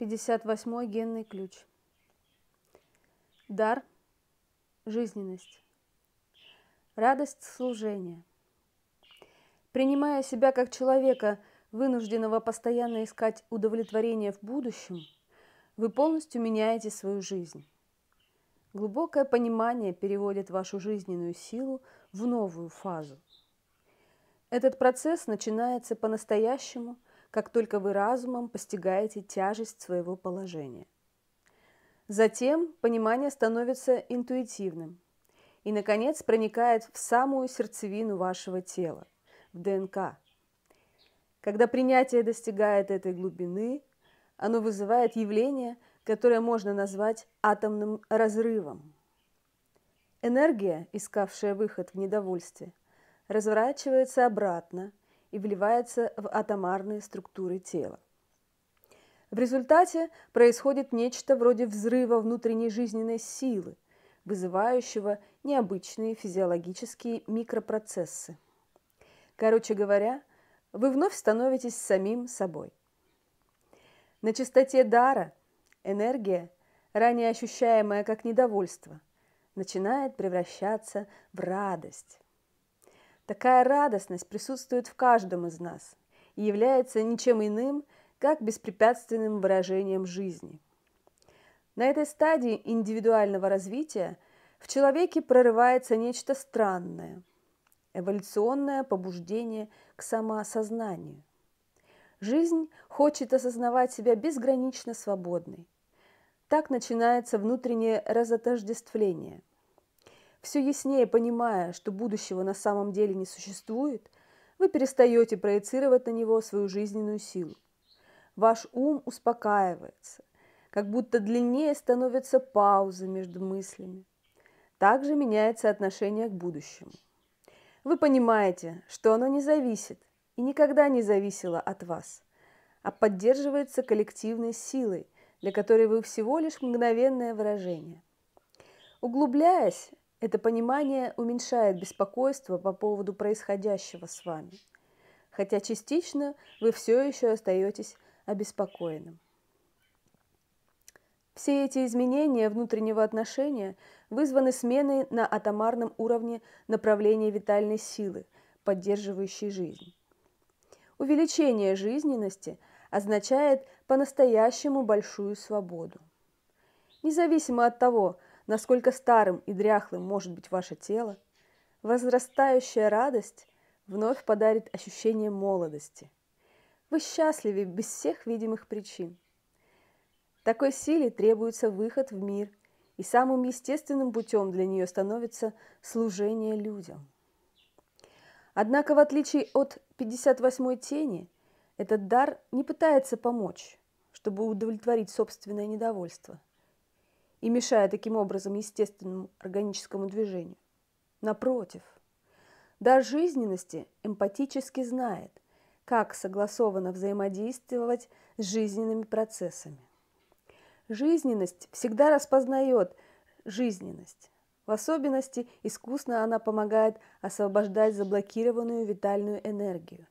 58 генный ключ. Дар – жизненность. Радость служения. Принимая себя как человека, вынужденного постоянно искать удовлетворение в будущем, вы полностью меняете свою жизнь. Глубокое понимание переводит вашу жизненную силу в новую фазу. Этот процесс начинается по-настоящему – как только вы разумом постигаете тяжесть своего положения. Затем понимание становится интуитивным и, наконец, проникает в самую сердцевину вашего тела, в ДНК. Когда принятие достигает этой глубины, оно вызывает явление, которое можно назвать атомным разрывом. Энергия, искавшая выход в недовольстве, разворачивается обратно – и вливается в атомарные структуры тела. В результате происходит нечто вроде взрыва внутренней жизненной силы, вызывающего необычные физиологические микропроцессы. Короче говоря, вы вновь становитесь самим собой. На частоте дара энергия, ранее ощущаемая как недовольство, начинает превращаться в радость. Такая радостность присутствует в каждом из нас и является ничем иным, как беспрепятственным выражением жизни. На этой стадии индивидуального развития в человеке прорывается нечто странное – эволюционное побуждение к самоосознанию. Жизнь хочет осознавать себя безгранично свободной. Так начинается внутреннее разотождествление – все яснее понимая, что будущего на самом деле не существует, вы перестаете проецировать на него свою жизненную силу. Ваш ум успокаивается, как будто длиннее становятся паузы между мыслями. Также меняется отношение к будущему. Вы понимаете, что оно не зависит и никогда не зависело от вас, а поддерживается коллективной силой, для которой вы всего лишь мгновенное выражение. Углубляясь, это понимание уменьшает беспокойство по поводу происходящего с вами, хотя частично вы все еще остаетесь обеспокоенным. Все эти изменения внутреннего отношения вызваны сменой на атомарном уровне направления витальной силы, поддерживающей жизнь. Увеличение жизненности означает по-настоящему большую свободу. Независимо от того, насколько старым и дряхлым может быть ваше тело, возрастающая радость вновь подарит ощущение молодости. Вы счастливы без всех видимых причин. Такой силе требуется выход в мир, и самым естественным путем для нее становится служение людям. Однако, в отличие от 58-й тени, этот дар не пытается помочь, чтобы удовлетворить собственное недовольство – и мешая таким образом естественному органическому движению. Напротив, до жизненности эмпатически знает, как согласованно взаимодействовать с жизненными процессами. Жизненность всегда распознает жизненность. В особенности искусно она помогает освобождать заблокированную витальную энергию.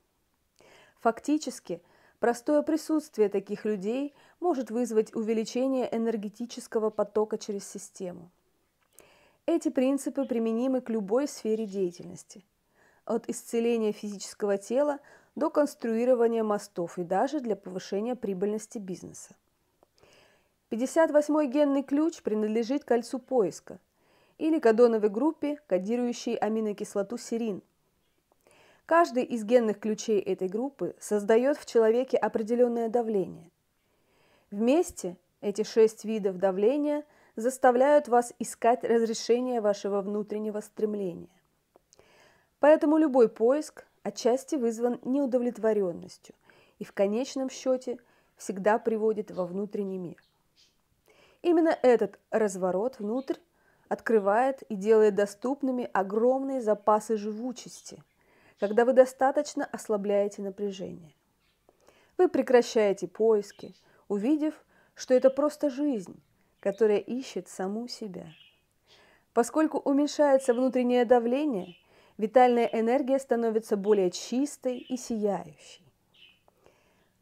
Фактически Простое присутствие таких людей может вызвать увеличение энергетического потока через систему. Эти принципы применимы к любой сфере деятельности, от исцеления физического тела до конструирования мостов и даже для повышения прибыльности бизнеса. 58-й генный ключ принадлежит кольцу поиска или кадоновой группе, кодирующей аминокислоту серин, Каждый из генных ключей этой группы создает в человеке определенное давление. Вместе эти шесть видов давления заставляют вас искать разрешение вашего внутреннего стремления. Поэтому любой поиск отчасти вызван неудовлетворенностью и в конечном счете всегда приводит во внутренний мир. Именно этот разворот внутрь открывает и делает доступными огромные запасы живучести, когда вы достаточно ослабляете напряжение. Вы прекращаете поиски, увидев, что это просто жизнь, которая ищет саму себя. Поскольку уменьшается внутреннее давление, витальная энергия становится более чистой и сияющей.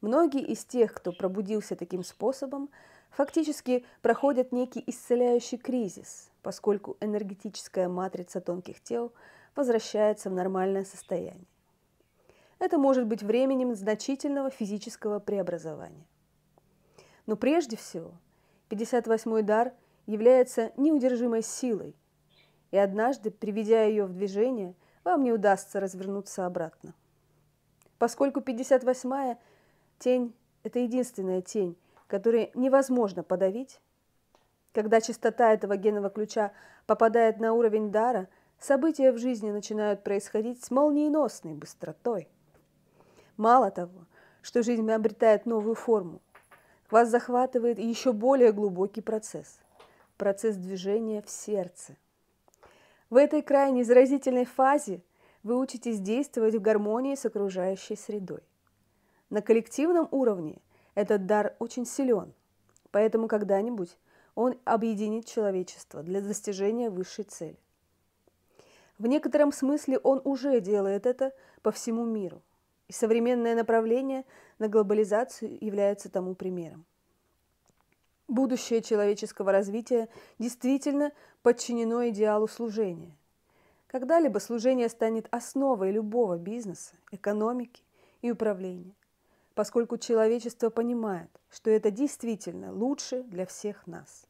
Многие из тех, кто пробудился таким способом, фактически проходят некий исцеляющий кризис, поскольку энергетическая матрица тонких тел возвращается в нормальное состояние. Это может быть временем значительного физического преобразования. Но прежде всего, 58-й дар является неудержимой силой, и однажды, приведя ее в движение, вам не удастся развернуться обратно. Поскольку 58-я тень – это единственная тень, которую невозможно подавить, когда частота этого генного ключа попадает на уровень дара, События в жизни начинают происходить с молниеносной быстротой. Мало того, что жизнь обретает новую форму, вас захватывает еще более глубокий процесс – процесс движения в сердце. В этой крайне заразительной фазе вы учитесь действовать в гармонии с окружающей средой. На коллективном уровне этот дар очень силен, поэтому когда-нибудь он объединит человечество для достижения высшей цели. В некотором смысле он уже делает это по всему миру. И современное направление на глобализацию является тому примером. Будущее человеческого развития действительно подчинено идеалу служения. Когда-либо служение станет основой любого бизнеса, экономики и управления, поскольку человечество понимает, что это действительно лучше для всех нас.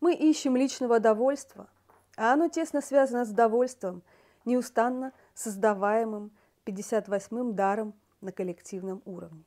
Мы ищем личного довольства, а оно тесно связано с довольством, неустанно создаваемым 58-м даром на коллективном уровне.